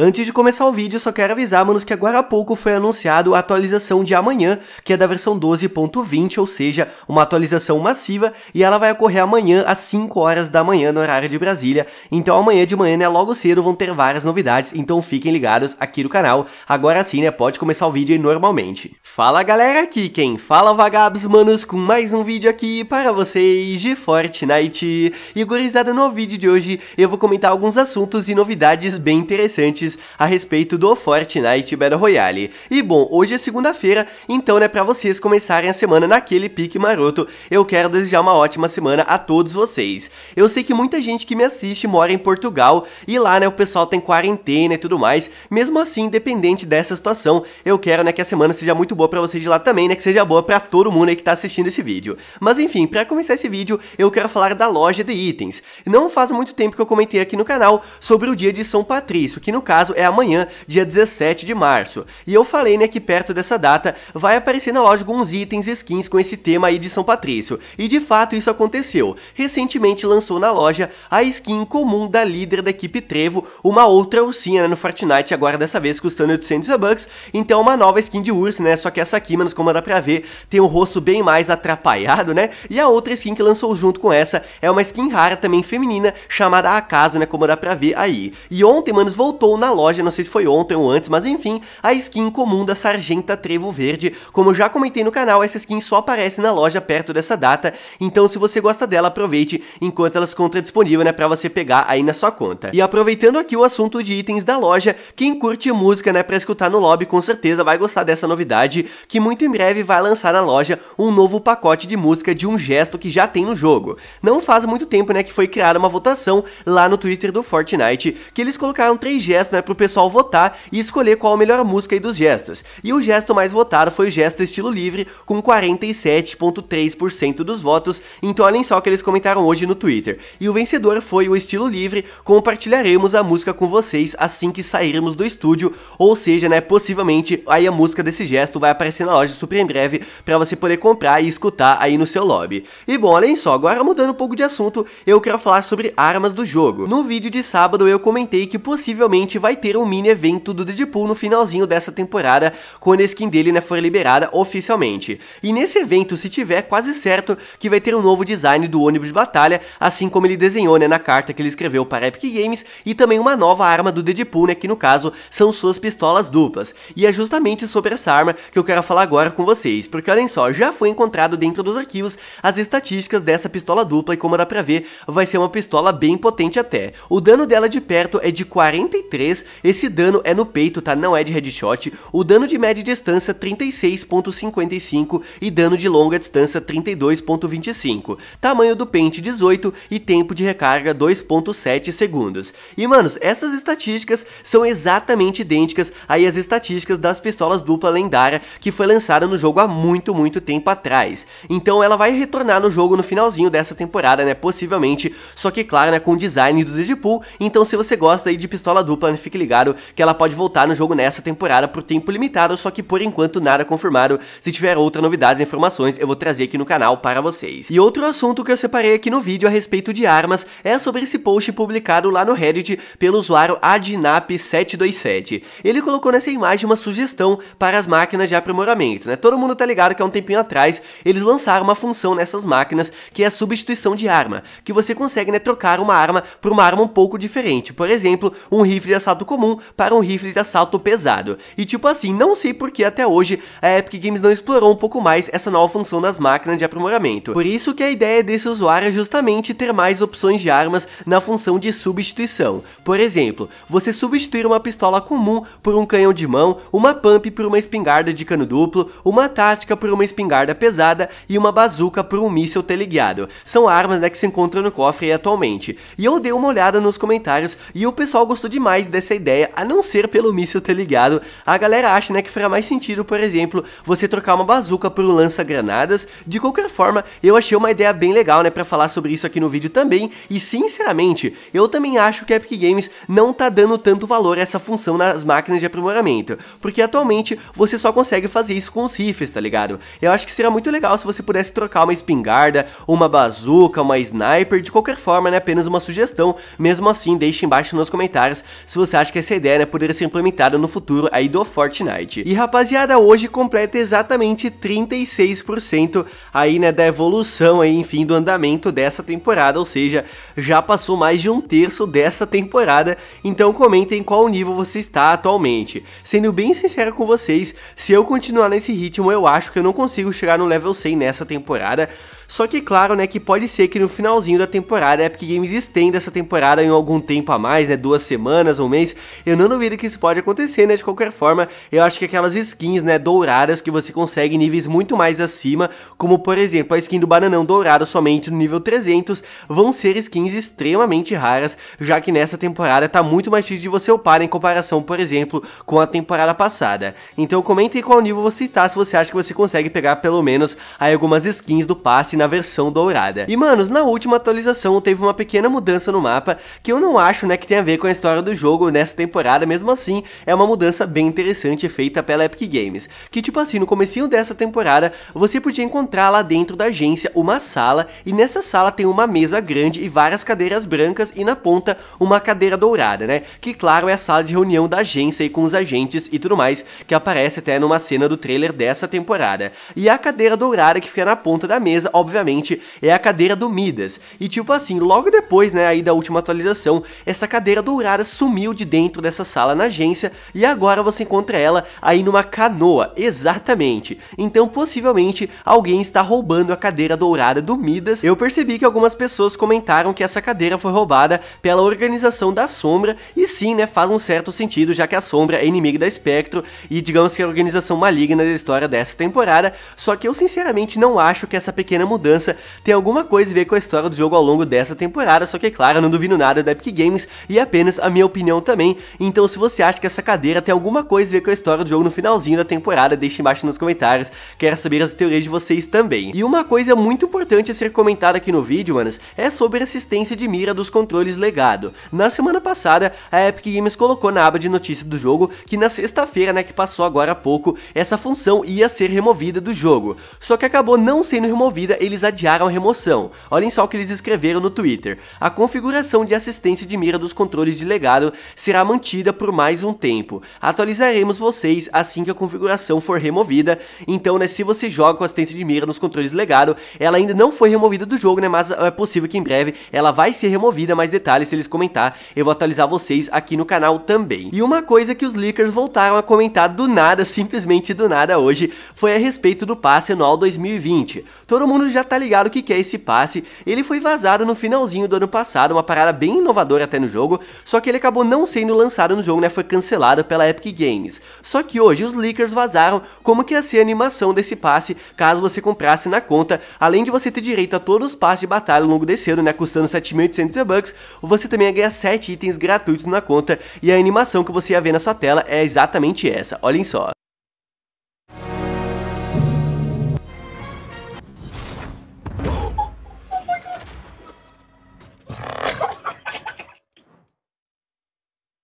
Antes de começar o vídeo, só quero avisar, manos, que agora há pouco foi anunciado a atualização de amanhã, que é da versão 12.20, ou seja, uma atualização massiva, e ela vai ocorrer amanhã às 5 horas da manhã no horário de Brasília. Então amanhã de manhã, né, logo cedo vão ter várias novidades, então fiquem ligados aqui no canal. Agora sim, né, pode começar o vídeo aí normalmente. Fala galera, aqui quem fala vagabos, manos, com mais um vídeo aqui para vocês de Fortnite. E gurizada, no vídeo de hoje eu vou comentar alguns assuntos e novidades bem interessantes a respeito do Fortnite Battle Royale. E bom, hoje é segunda-feira, então né, para vocês começarem a semana naquele pique maroto, eu quero desejar uma ótima semana a todos vocês. Eu sei que muita gente que me assiste mora em Portugal e lá, né, o pessoal tem quarentena e tudo mais. Mesmo assim, independente dessa situação, eu quero, né, que a semana seja muito boa para vocês de lá também, né, que seja boa para todo mundo aí que tá assistindo esse vídeo. Mas enfim, para começar esse vídeo, eu quero falar da loja de itens. Não faz muito tempo que eu comentei aqui no canal sobre o dia de São Patrício, que no caso caso é amanhã, dia 17 de março. E eu falei, né, que perto dessa data vai aparecer na loja alguns itens e skins com esse tema aí de São Patrício. E de fato isso aconteceu. Recentemente lançou na loja a skin comum da líder da equipe Trevo, uma outra ursinha né, no Fortnite, agora dessa vez custando 800 bucks. Então uma nova skin de urso, né, só que essa aqui, mas como dá pra ver, tem um rosto bem mais atrapalhado, né? E a outra skin que lançou junto com essa é uma skin rara também feminina, chamada Acaso, né, como dá pra ver aí. E ontem, manos, voltou na loja, não sei se foi ontem ou antes, mas enfim, a skin comum da Sargenta Trevo Verde. Como eu já comentei no canal, essa skin só aparece na loja perto dessa data, então se você gosta dela, aproveite enquanto elas encontra disponível, né, pra você pegar aí na sua conta. E aproveitando aqui o assunto de itens da loja, quem curte música, né, pra escutar no lobby, com certeza vai gostar dessa novidade, que muito em breve vai lançar na loja um novo pacote de música de um gesto que já tem no jogo. Não faz muito tempo, né, que foi criada uma votação lá no Twitter do Fortnite, que eles colocaram três gestos para né, pro pessoal votar e escolher qual a melhor música aí dos gestos. E o gesto mais votado foi o gesto estilo livre, com 47,3% dos votos, então olhem só o que eles comentaram hoje no Twitter. E o vencedor foi o estilo livre, compartilharemos a música com vocês assim que sairmos do estúdio, ou seja, né, possivelmente aí a música desse gesto vai aparecer na loja super em breve para você poder comprar e escutar aí no seu lobby. E bom, olhem só, agora mudando um pouco de assunto, eu quero falar sobre armas do jogo. No vídeo de sábado eu comentei que possivelmente vai ter um mini evento do Deadpool no finalzinho dessa temporada, quando a skin dele né, for liberada oficialmente. E nesse evento, se tiver, é quase certo que vai ter um novo design do ônibus de batalha, assim como ele desenhou né, na carta que ele escreveu para Epic Games, e também uma nova arma do Deadpool, né, que no caso são suas pistolas duplas. E é justamente sobre essa arma que eu quero falar agora com vocês, porque olhem só, já foi encontrado dentro dos arquivos as estatísticas dessa pistola dupla e como dá pra ver, vai ser uma pistola bem potente até. O dano dela de perto é de 43 3, esse dano é no peito, tá? Não é de headshot. O dano de média distância 36.55 e dano de longa distância 32.25. Tamanho do pente 18 e tempo de recarga 2.7 segundos. E manos, essas estatísticas são exatamente idênticas aí às estatísticas das pistolas dupla lendária que foi lançada no jogo há muito, muito tempo atrás. Então ela vai retornar no jogo no finalzinho dessa temporada, né? Possivelmente, só que claro, né, com o design do Deadpool. Então se você gosta aí de pistola dupla fique ligado que ela pode voltar no jogo nessa temporada por tempo limitado, só que por enquanto nada confirmado. Se tiver outra novidade e informações, eu vou trazer aqui no canal para vocês. E outro assunto que eu separei aqui no vídeo a respeito de armas é sobre esse post publicado lá no Reddit pelo usuário adnap 727 Ele colocou nessa imagem uma sugestão para as máquinas de aprimoramento, né? Todo mundo tá ligado que há um tempinho atrás eles lançaram uma função nessas máquinas que é a substituição de arma, que você consegue né, trocar uma arma por uma arma um pouco diferente. Por exemplo, um rifle de assalto assalto comum para um rifle de assalto pesado. E tipo assim, não sei por que até hoje a Epic Games não explorou um pouco mais essa nova função das máquinas de aprimoramento. Por isso que a ideia desse usuário é justamente ter mais opções de armas na função de substituição. Por exemplo, você substituir uma pistola comum por um canhão de mão, uma pump por uma espingarda de cano duplo, uma tática por uma espingarda pesada e uma bazuca por um míssil teleguiado. São armas né, que se encontram no cofre atualmente. E eu dei uma olhada nos comentários e o pessoal gostou demais dessa ideia, a não ser pelo míssil ter ligado, a galera acha né, que fará mais sentido, por exemplo, você trocar uma bazuca por um lança-granadas. De qualquer forma, eu achei uma ideia bem legal né, para falar sobre isso aqui no vídeo também, e sinceramente, eu também acho que a Epic Games não tá dando tanto valor a essa função nas máquinas de aprimoramento, porque atualmente você só consegue fazer isso com os rifles, tá ligado? Eu acho que seria muito legal se você pudesse trocar uma espingarda, uma bazuca, uma sniper, de qualquer forma, né, apenas uma sugestão, mesmo assim, deixe embaixo nos comentários se você acha que essa ideia né, poderia ser implementada no futuro aí do Fortnite. E rapaziada, hoje completa exatamente 36% aí, né, da evolução aí, enfim, do andamento dessa temporada, ou seja, já passou mais de um terço dessa temporada, então comentem qual nível você está atualmente. Sendo bem sincero com vocês, se eu continuar nesse ritmo, eu acho que eu não consigo chegar no level 100 nessa temporada, só que claro, né, que pode ser que no finalzinho da temporada a Epic Games estenda essa temporada em algum tempo a mais, né, duas semanas ou mês, eu não duvido que isso pode acontecer, né? De qualquer forma, eu acho que aquelas skins, né, douradas que você consegue níveis muito mais acima, como por exemplo a skin do Bananão dourado somente no nível 300, vão ser skins extremamente raras, já que nessa temporada tá muito mais difícil de você upar em comparação, por exemplo, com a temporada passada. Então comente aí qual nível você está, se você acha que você consegue pegar pelo menos aí algumas skins do passe na versão dourada. E manos, na última atualização teve uma pequena mudança no mapa, que eu não acho, né, que tenha a ver com a história do jogo, jogo nessa temporada, mesmo assim, é uma mudança bem interessante feita pela Epic Games. Que tipo assim, no comecinho dessa temporada, você podia encontrar lá dentro da agência uma sala, e nessa sala tem uma mesa grande e várias cadeiras brancas, e na ponta uma cadeira dourada, né? Que claro é a sala de reunião da agência e com os agentes e tudo mais, que aparece até numa cena do trailer dessa temporada. E a cadeira dourada que fica na ponta da mesa, obviamente, é a cadeira do Midas. E tipo assim, logo depois, né, aí da última atualização, essa cadeira dourada sumiu de dentro dessa sala na agência e agora você encontra ela aí numa canoa, exatamente. Então possivelmente alguém está roubando a cadeira dourada do Midas. Eu percebi que algumas pessoas comentaram que essa cadeira foi roubada pela organização da Sombra e sim, né, faz um certo sentido, já que a Sombra é inimiga da Espectro e digamos que é a organização maligna da história dessa temporada, só que eu sinceramente não acho que essa pequena mudança tem alguma coisa a ver com a história do jogo ao longo dessa temporada, só que é claro, eu não duvido nada da Epic Games e apenas a minha opinião também. Então, se você acha que essa cadeira tem alguma coisa a ver com a história do jogo no finalzinho da temporada, deixe embaixo nos comentários. Quero saber as teorias de vocês também. E uma coisa muito importante a ser comentada aqui no vídeo, manos, é sobre a assistência de mira dos controles legado. Na semana passada, a Epic Games colocou na aba de notícia do jogo que na sexta-feira, né, que passou agora há pouco, essa função ia ser removida do jogo. Só que acabou não sendo removida, eles adiaram a remoção. Olhem só o que eles escreveram no Twitter. A configuração de assistência de mira dos controles de legado será mantida por mais um tempo. Atualizaremos vocês assim que a configuração for removida, então né, se você joga com assistência de mira nos controles legado, ela ainda não foi removida do jogo, né, mas ah, é possível que em breve ela vai ser removida, mais detalhes se eles comentar, eu vou atualizar vocês aqui no canal também. E uma coisa que os leakers voltaram a comentar do nada, simplesmente do nada hoje, foi a respeito do passe anual 2020. Todo mundo já tá ligado o que é esse passe, ele foi vazado no finalzinho do ano passado, uma parada bem inovadora até no jogo, só que ele acabou não não sendo lançado no jogo, né, foi cancelado pela Epic Games. Só que hoje os leakers vazaram como que ia ser a animação desse passe, caso você comprasse na conta, além de você ter direito a todos os passes de batalha ao longo desse ano, né, custando 7.800 bucks, você também ia ganhar 7 itens gratuitos na conta, e a animação que você ia ver na sua tela é exatamente essa, olhem só.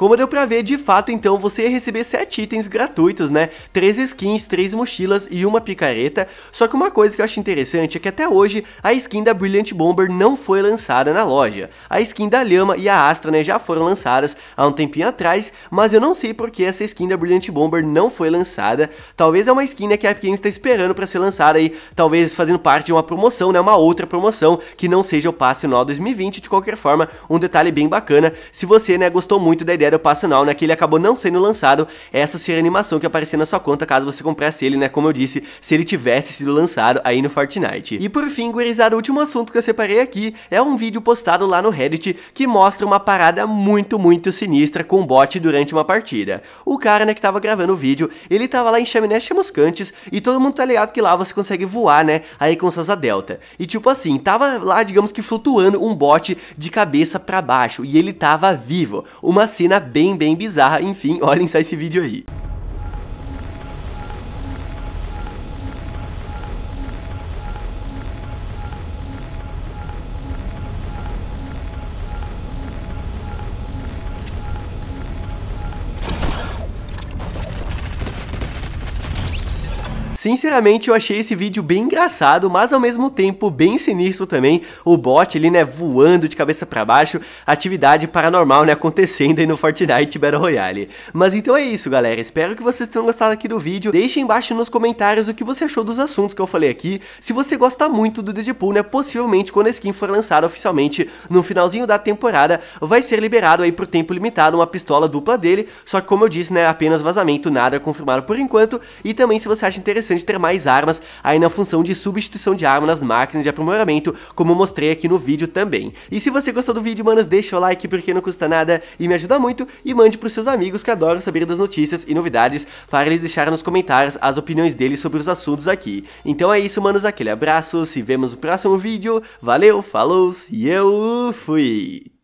Como deu pra ver, de fato, então, você ia receber 7 itens gratuitos, né? 3 skins, 3 mochilas e uma picareta. Só que uma coisa que eu acho interessante é que até hoje a skin da Brilliant Bomber não foi lançada na loja. A skin da Lhama e a Astra, né, já foram lançadas há um tempinho atrás, mas eu não sei porque essa skin da Brilliant Bomber não foi lançada. Talvez é uma skin né, que a Epic Games tá esperando pra ser lançada aí, talvez fazendo parte de uma promoção, né, uma outra promoção que não seja o passe no 2020. De qualquer forma, um detalhe bem bacana. Se você, né, gostou muito da ideia Império Passo né? Que ele acabou não sendo lançado. Essa seria a animação que aparecia na sua conta caso você comprasse ele, né? Como eu disse, se ele tivesse sido lançado aí no Fortnite. E por fim, gurizada, o último assunto que eu separei aqui é um vídeo postado lá no Reddit que mostra uma parada muito, muito sinistra com bot durante uma partida. O cara, né, que tava gravando o vídeo, ele tava lá em Chaminés Chamuscantes e todo mundo tá ligado que lá você consegue voar, né? Aí com suas delta. E tipo assim, tava lá, digamos que flutuando um bot de cabeça para baixo e ele tava vivo. Uma cena bem, bem bizarra. Enfim, olhem só esse vídeo aí. Sinceramente, eu achei esse vídeo bem engraçado, mas ao mesmo tempo bem sinistro também. O bot ali, né, voando de cabeça para baixo, atividade paranormal, né, acontecendo aí no Fortnite Battle Royale. Mas então é isso, galera. Espero que vocês tenham gostado aqui do vídeo. Deixem embaixo nos comentários o que você achou dos assuntos que eu falei aqui. Se você gosta muito do Deadpool, né, possivelmente quando a skin for lançada oficialmente no finalzinho da temporada, vai ser liberado aí por tempo limitado uma pistola dupla dele. Só que como eu disse, né, apenas vazamento, nada confirmado por enquanto. E também se você acha interessante interessante ter mais armas aí na função de substituição de arma nas máquinas de aprimoramento, como mostrei aqui no vídeo também. E se você gostou do vídeo, manos, deixa o like porque não custa nada e me ajuda muito e mande pros seus amigos que adoram saber das notícias e novidades para eles deixarem nos comentários as opiniões deles sobre os assuntos aqui. Então é isso, manos, aquele abraço, se vemos no próximo vídeo, valeu, falou e eu fui!